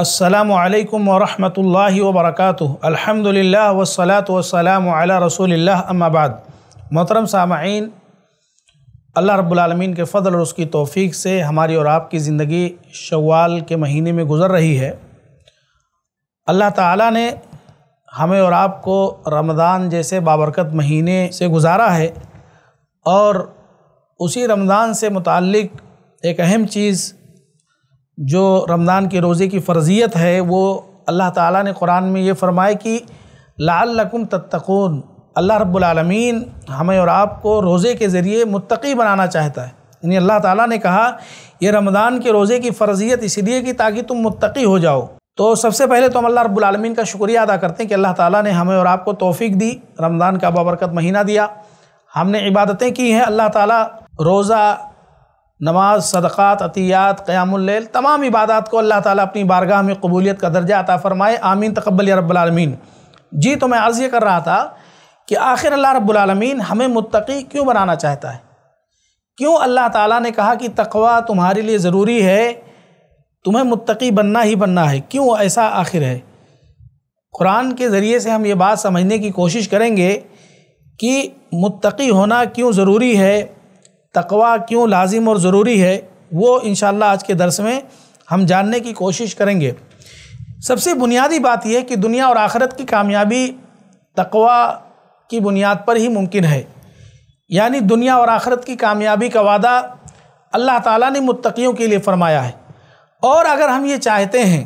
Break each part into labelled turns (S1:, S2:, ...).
S1: असलकम वरहमल वबरक अलहमदिल्ला वसलात वसलाम रसोल्ला अम्माबाद मोहतरम सामीन अल्लाह रब्लमीन के फ़ल और उसकी तोफ़ी से हमारी और आपकी ज़िंदगी शवाल के महीने में गुज़र रही है अल्लाह ताला ने हमें और आपको रमज़ान जैसे बाबरकत महीने से गुजारा है और उसी रमज़ान से मुतक़ एक अहम चीज़ जो रमज़ान के रोज़े की फ़र्ज़ियत है वो अल्लाह ताला ने कुरान में ये फ़रमाए कि लाल लकुम तत्तकून अल्लाह रब्बुलमीन हमें और आपको रोज़े के ज़रिए मुत्तकी बनाना चाहता है यानी अल्लाह ताला ने कहा यह रमज़ान के रोज़े की फ़र्ज़ियत इसलिए कि ताकि तुम मुत्तकी हो जाओ तो सबसे पहले तो हम अल्लाह रब्बुलमीन का शुक्रिया अदा करते हैं कि अल्लाह ताला ने हमें और आपको तोफ़ी दी रमज़ान का बाबरकत महीना दिया हमने इबादतें की हैं अल्लाह ताला रोज़ा नमाज सदक़ात अतियात क़यामल तमाम इबादत को अल्लाह ताला अपनी बारगाह में कबूलियत का दर्जा अता फ़रमाए आमीन तकबल रब्बुलमीन जी तो मैं अर्ज़ ये कर रहा था कि आखिर अल्लाह रब्बुलमीन हमें मुत्तकी क्यों बनाना चाहता है क्यों अल्लाह ताला ने कहा कि तकवा तुम्हारे लिए ज़रूरी है तुम्हें मुत्तकी बनना ही बनना है क्यों ऐसा आखिर है कुरान के ज़रिए से हम ये बात समझने की कोशिश करेंगे कि मुत्तकी होना क्यों ज़रूरी है तकवा क्यों लाजिम और ज़रूरी है वो इन आज के दरस में हम जानने की कोशिश करेंगे सबसे बुनियादी बात यह कि दुनिया और आखरत की कामयाबी तकवा की बुनियाद पर ही मुमकिन है यानी दुनिया और आखरत की कामयाबी का वादा अल्लाह ताला ने मुत्तकियों के लिए फ़रमाया है और अगर हम ये चाहते हैं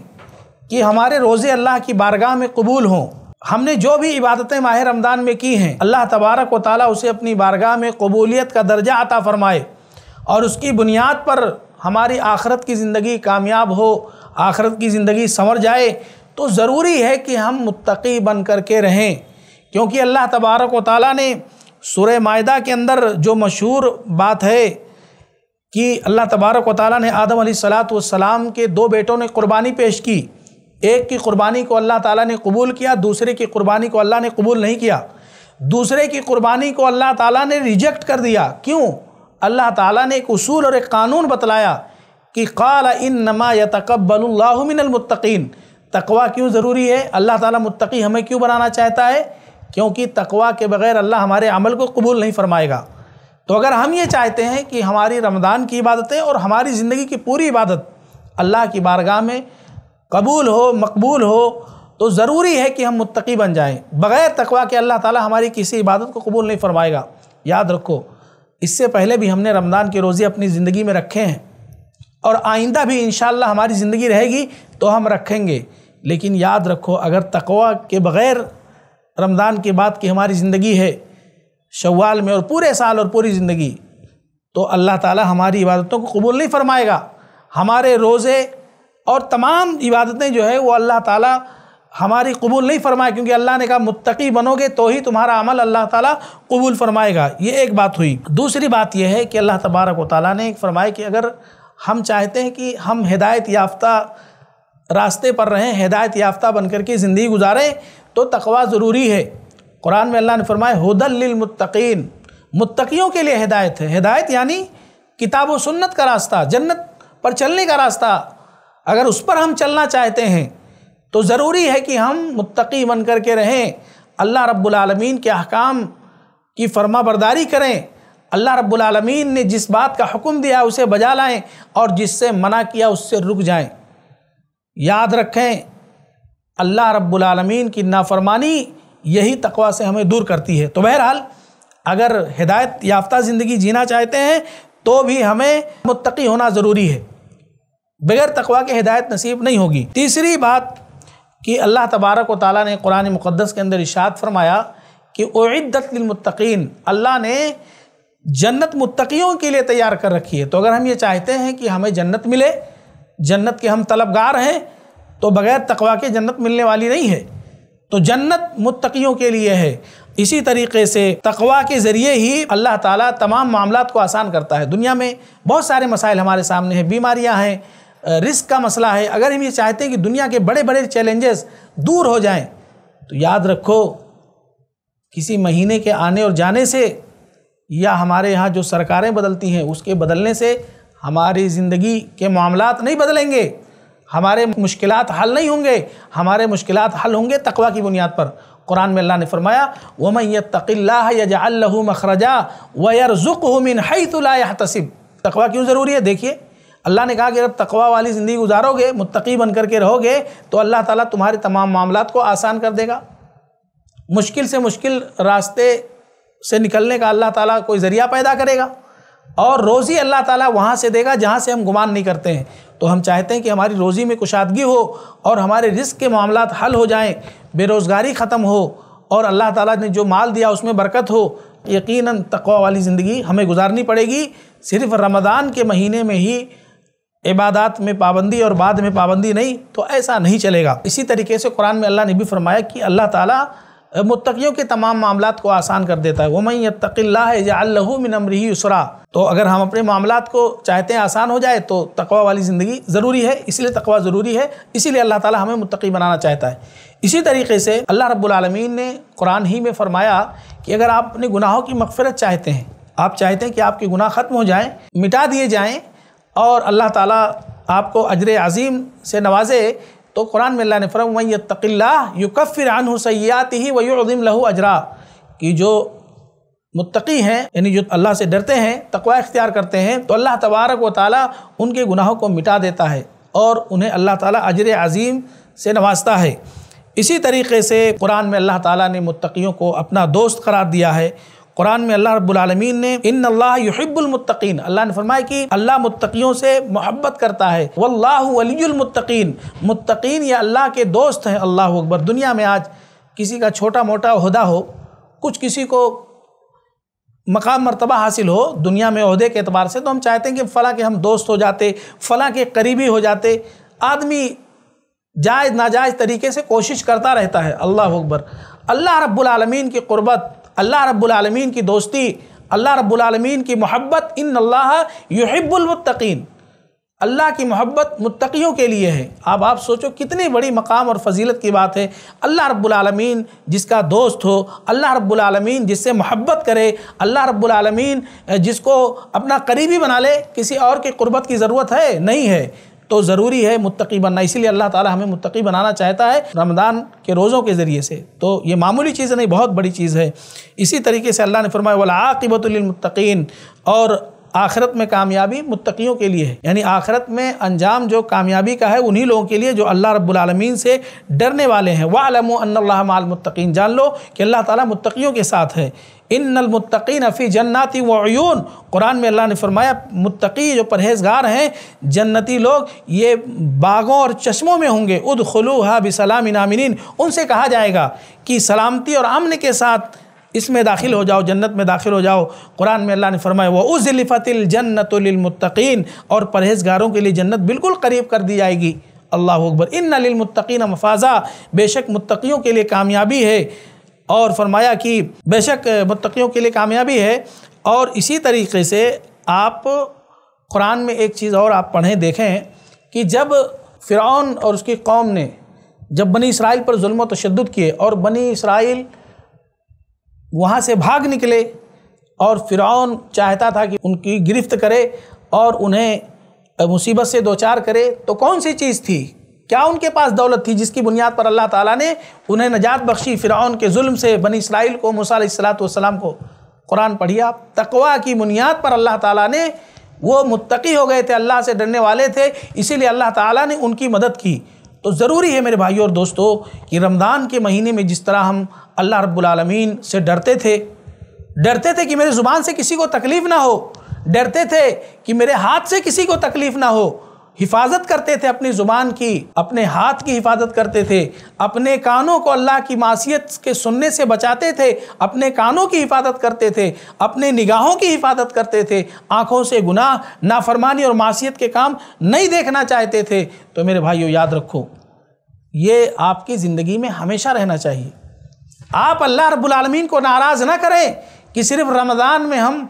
S1: कि हमारे रोज़े अल्लाह की बारगाह में कबूल हों हमने जो भी इबादतें माह रमदान में की हैं अल्लाह तबारक व ताली उसे अपनी बारगाह में कबूलियत का दर्जा अता फ़रमाए और उसकी बुनियाद पर हमारी आखरत की ज़िंदगी कामयाब हो आखरत की ज़िंदगी संवर जाए तो ज़रूरी है कि हम मुतकी बन कर के रहें क्योंकि अल्लाह तबारक व ताली ने सुर माहा के अंदर जो मशहूर बात है कि अल्लाह तबारक व ताली ने आदम सलात के दो बेटों ने कुर्बानी पेश की एक की कुर्बानी को अल्लाह ताला ने कबूल किया दूसरे की कुर्बानी को अल्लाह ने कबूल नहीं किया दूसरे की कुर्बानी को अल्लाह ताला ने रिजेक्ट कर दिया क्यों अल्लाह ताला ने एक उसूल और एक कानून बतलाया कि काल इन नमा या तकबलमिनमतकीन तकवा क्यों ज़रूरी है अल्लाह ताला मुत्तकी हमें क्यों बनाना चाहता है क्योंकि तकवा के बगैर अल्लाह हमारे अमल को कबूल नहीं फरमाएगा तो अगर हम ये चाहते हैं कि हमारी रमदान की इबादतें और हमारी ज़िंदगी की पूरी इबादत अल्लाह की बारगाह में कबूल हो मकबूल हो तो ज़रूरी है कि हम मुत्तकी बन जाएं बग़ैर तकवा के अल्लाह ताला हमारी किसी इबादत को कबूल नहीं फरमाएगा याद रखो इससे पहले भी हमने रमज़ान के रोज़े अपनी ज़िंदगी में रखे हैं और आइंदा भी इन हमारी ज़िंदगी रहेगी तो हम रखेंगे लेकिन याद रखो अगर तकवा के बग़ैर रमज़ान के बाद की हमारी ज़िंदगी है शवाल में और पूरे साल और पूरी ज़िंदगी तो अल्लाह ताला हमारी इबादतों को कबूल नहीं फरमाएगा हमारे रोज़े और तमाम इबादतें जो है वो अल्लाह ताला हमारी कबूल नहीं फरमाए क्योंकि अल्लाह ने कहा मुत्तकी बनोगे तो ही तुम्हारा अमल अल्लाह ताला कबूल फरमाएगा ये एक बात हुई दूसरी बात यह है कि अल्लाह तबारक व ताली ने फरमाया कि अगर हम चाहते हैं कि हम हिदायत याफ्ता रास्ते पर रहें हिदायत याफ्ता बनकर के ज़िंदगी गुजारें तो तकवा ज़रूरी है कुरान में अल्लाह ने फरमाए हुदलमतकीन मुत्तकियों के लिए हिदायत है हिदायत यानी किताब व सुन्नत का रास्ता जन्नत पर चलने का रास्ता अगर उस पर हम चलना चाहते हैं तो ज़रूरी है कि हम मुत्तकी बन कर के रहें अल्लाह रब्बुलमीन के अहकाम की फरमा बरदारी करें अल्लाह रब्बुलमीन ने जिस बात का हुक्म दिया उसे बजा लाएँ और जिससे मना किया उससे रुक जाएँ याद रखें अल्लाह रब्बुलमीन की नाफरमानी यही तकवा से हमें दूर करती है तो बहरहाल अगर हिदायत याफ्ता ज़िंदगी जीना चाहते हैं तो भी हमें मुत्तकी होना ज़रूरी है बगैर तकवा के हिदायत नसीब नहीं होगी तीसरी बात कि अल्लाह तबारक व ताली ने कुरान मुक़दस के अंदर इशात फरमाया कि उद्दतमतकीन अल्लाह ने जन्नत मुतकीयों के लिए तैयार कर रखी है तो अगर हम ये चाहते हैं कि हमें जन्नत मिले जन्नत के हम तलबगार हैं तो बग़ैर तकवा के जन्नत मिलने वाली नहीं है तो जन्नत मुतकीयों के लिए है इसी तरीके से तकवा के ज़रिए ही अल्लाह ताला तमाम मामला को आसान करता है दुनिया में बहुत सारे मसाइल हमारे सामने हैं बीमारियाँ हैं रिस्क का मसला है अगर हम ये चाहते हैं कि दुनिया के बड़े बड़े चैलेंजेस दूर हो जाएं तो याद रखो किसी महीने के आने और जाने से या हमारे यहाँ जो सरकारें बदलती हैं उसके बदलने से हमारी ज़िंदगी के मामला नहीं बदलेंगे हमारे मुश्किल हल नहीं होंगे हमारे मुश्किल हल होंगे तकवा की बुनियाद पर कुरान में अल्लाह ने फरमाया वमन तकिल्लाजल्लू मखरजा वयरजुक मिन हई तसिब तकवा क्यों ज़रूरी है देखिए अल्लाह ने कहा कि जब तकवा वाली ज़िंदगी गुजारोगे मुतकी बन करके रहोगे तो अल्लाह ताला तुम्हारे तमाम मामला को आसान कर देगा मुश्किल से मुश्किल रास्ते से निकलने का अल्लाह ताला कोई ज़रिया पैदा करेगा और रोज़ी अल्लाह ताला वहाँ से देगा जहाँ से हम गुमान नहीं करते हैं तो हम चाहते हैं कि हमारी रोज़ी में कुशादगी हो और हमारे रिस्क के मामला हल हो जाएँ बेरोज़गारी ख़त्म हो और अल्लाह ताला ने जो माल दिया उसमें बरकत हो यकीनन तकवा वाली ज़िंदगी हमें गुजारनी पड़ेगी सिर्फ़ रमज़ान के महीने में ही इबादत में पाबंदी और बाद में पाबंदी नहीं तो ऐसा नहीं चलेगा इसी तरीके से कुरान में अल्लाह ने भी फरमाया कि अल्लाह ताला मुतकियों के तमाम मामला को आसान कर देता है वो मैं यतल्लाहू मिन अमरी उसरा तो अगर हम अपने मामला को चाहते हैं आसान हो जाए तो तकवा वाली ज़िंदगी ज़रूरी है इसलिए तकवा ज़रूरी है इसीलिए अल्लाह ताला हमें मुतकी बनाना चाहता है इसी तरीके से अल्लाह रब्बुल ने कुरान ही में फरमाया कि अगर आप अपने गुनाहों की मगफरत चाहते हैं आप चाहते हैं कि आपके गुनाह ख़त्म हो जाएँ मिटा दिए जाएँ और अल्लाह ताला आपको अजर अज़ीम से नवाजे तो कुरान में अल्लाह ने फरम वही तकिल्ला युकफ़िर आन हुसैयात ही वयुदिम लहू अजरा कि जो मुतकी हैं यानी जो अल्लाह से डरते हैं तकवा इख्तियार करते हैं तो अल्लाह तबारक व ताली उनके गुनाहों को मिटा देता है और उन्हें अल्लाह ताला अजर अज़ीम से नवाजता है इसी तरीके से कुरान में अल्लाह ताला ने मुत्तकियों को अपना दोस्त करार दिया है कुरान में अल्लाह रबालमीन ने इन अल्लाह युहिब्बुलमतकीन अल्लाह ने फरमाया कि अल्लाह मुतकीयों से मोहब्बत करता है वल्लाहमतकीन मुतकीन या अल्लाह के दोस्त हैं अल्लाह अकबर दुनिया में आज किसी का छोटा मोटा अहदा हो कुछ किसी को मकाम मरतबा हासिल हो दुनिया में अहदे के अतबार से तो हम चाहते हैं कि फ़लाँ के हम दोस्त हो जाते फ़लाँ के करीबी हो जाते आदमी जायज़ नाजायज़ तरीके से कोशिश करता रहता है अल्लाह अकबर अल्लाह रब्बुल रबालमीन की क़ुरबत अल्लाह रब्बुलमीन की दोस्ती अल्लाह रब्बुलमीन की मोहब्बत इन अल्लाह यहिब्बुलमतकीन अल्लाह की मोहब्बत मुतकीयों के लिए है अब आप सोचो कितनी बड़ी मकाम और फजीलत की बात है अल्लाह रब्बुलमीन जिसका दोस्त हो अल्लाह रब्बुलमीन जिससे मोहब्बत करे अल्लाह रब्बुलमीन जिसको अपना करीबी बना ले किसी और की क़ुरबत की ज़रूरत है नहीं है तो ज़रूरी है मुतकी बनना इसीलिए अल्लाह ताला हमें मुतकी बनाना चाहता है रमदान के रोज़ों के ज़रिए से तो ये मामूली चीज़ नहीं बहुत बड़ी चीज़ है इसी तरीके से अल्लाह ने फरमाया वाला आकिबतुलमतकीन और आखिरत में कामयाबी मुत्तकियों के लिए है यानी आखिरत में अंजाम जो कामयाबी का है उन्हीं लोगों के लिए जो अल्लाह रब्बुल से डरने वाले हैं वालमो अल्लाह माल जान लो कि अल्लाह ताला मुत्तकियों के साथ है इन नलमतकीन फ़ी जन्नाती वयून कुरान में अल्लाह ने फरमाया मुतकी जो परहेजगार हैं जन्नती लोग ये बागों और चश्मों में होंगे उद खलू हा बिसलाम नामिन उनसे कहा जाएगा कि सलामती और अमन के साथ इसमें दाखिल हो जाओ जन्नत में दाखिल हो जाओ कुरान में अल्लाह ने फरमाया वह उज़िलफ़तिल जन्नतमतकीन और परहेजगारों के लिए जन्नत बिल्कुल करीब कर दी जाएगी अल्लाह अकबर इन नलमतकीन मफाजा बेशक मुतकीयों के लिए कामयाबी है और फरमाया कि बेशक मतियों के लिए कामयाबी है और इसी तरीके से आप कुरान में एक चीज़ और आप पढ़ें देखें कि जब फ़िरौन और उसकी कौम ने जब बनी इसराइल पर म तशद किए और बनी इसराइल वहाँ से भाग निकले और फ़िरौन चाहता था कि उनकी गिरफ्त करे और उन्हें मुसीबत से दो चार करे तो कौन सी चीज़ थी क्या उनके पास दौलत थी जिसकी बुनियाद पर अल्लाह ताला ने उन्हें नजात बख्शी फ़िरौन के जुल्म से बनी इसराइल को मूसलाम को कुरान पढ़िया तकवा की बुनियाद पर अल्लाह ताला ने वो मुत्तकी हो गए थे अल्लाह से डरने वाले थे इसीलिए अल्लाह ताला ने उनकी मदद की तो ज़रूरी है मेरे भाई और दोस्तों कि रमज़ान के महीने में जिस तरह हम अल्लाह रब्बुलमीन से डरते थे डरते थे कि मेरे ज़ुबान से किसी को तकलीफ़ ना हो डरते थे कि मेरे हाथ से किसी को तकलीफ़ ना हो हिफाजत करते थे अपनी ज़ुबान की अपने हाथ की हिफाजत करते थे अपने कानों को अल्लाह की मासीत के सुनने से बचाते थे अपने कानों की हिफाजत करते थे अपने निगाहों की हिफाजत करते थे आँखों से गुनाह नाफरमानी और मासीत के काम नहीं देखना चाहते थे तो मेरे भाइयों याद रखो ये आपकी ज़िंदगी में हमेशा रहना चाहिए आप अल्लाह रबालमीन को नाराज़ ना करें कि सिर्फ रमज़ान में हम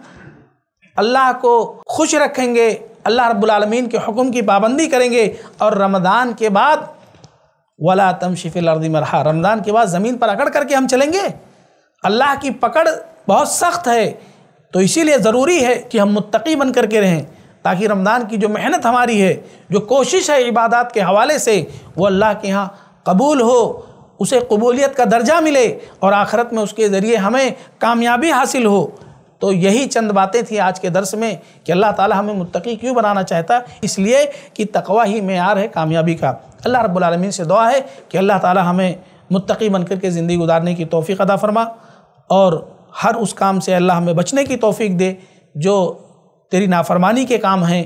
S1: अल्लाह को खुश रखेंगे अल्लाह रब्बुलमीन के हुक्म की पाबंदी करेंगे और रमदान के बाद वला तम शिफिल अर्दी मरहा रमदान के बाद ज़मीन पर अकड़ करके हम चलेंगे अल्लाह की पकड़ बहुत सख्त है तो इसीलिए ज़रूरी है कि हम मुत्तकी बन करके रहें ताकि रमदान की जो मेहनत हमारी है जो कोशिश है इबादत के हवाले से वो अल्लाह के यहाँ कबूल हो उसे कबूलियत का दर्जा मिले और आखरत में उसके ज़रिए हमें कामयाबी हासिल हो तो यही चंद बातें थी आज के दर्स में कि अल्लाह ताला हमें मुत्तकी क्यों बनाना चाहता इसलिए कि तकवा ही मैार है कामयाबी का अल्लाह रब्बुल रबालमीन से दुआ है कि अल्लाह ताला हमें मुत्तकी बनकर के ज़िंदगी गुजारने की तोफ़ी अदा फरमा और हर उस काम से अल्लाह हमें बचने की तोफ़ी दे जो तेरी नाफरमानी के काम हैं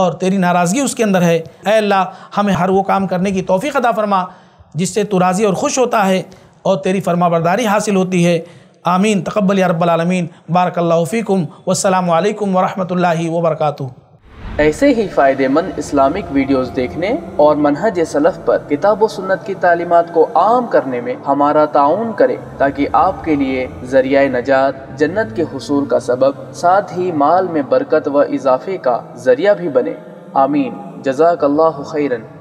S1: और तेरी नाराज़गी उसके अंदर है अल्लाह हमें हर वो काम करने की तोफ़ी अदा फरमा जिससे तू राज़ी और खुश होता है और तेरी फरमाबरदारी बरदारी हासिल होती है आमीन तकबल अरबालमीन बारकल्लाफ़ीकुम बारकल्लाफ़ीकम वसलम वरहमल ऐसे ही फ़ायदेमंद इस्लामिक वीडियोस देखने और मनहज सलफ़ पर किताब सुन्नत की तालीमत को आम करने में हमारा ताउन करें ताकि आपके लिए जरिया नजात जन्नत के हसूल का सबब साथ ही माल में बरकत व इजाफे का जरिया भी बने आमीन जजाकल्ला खैरन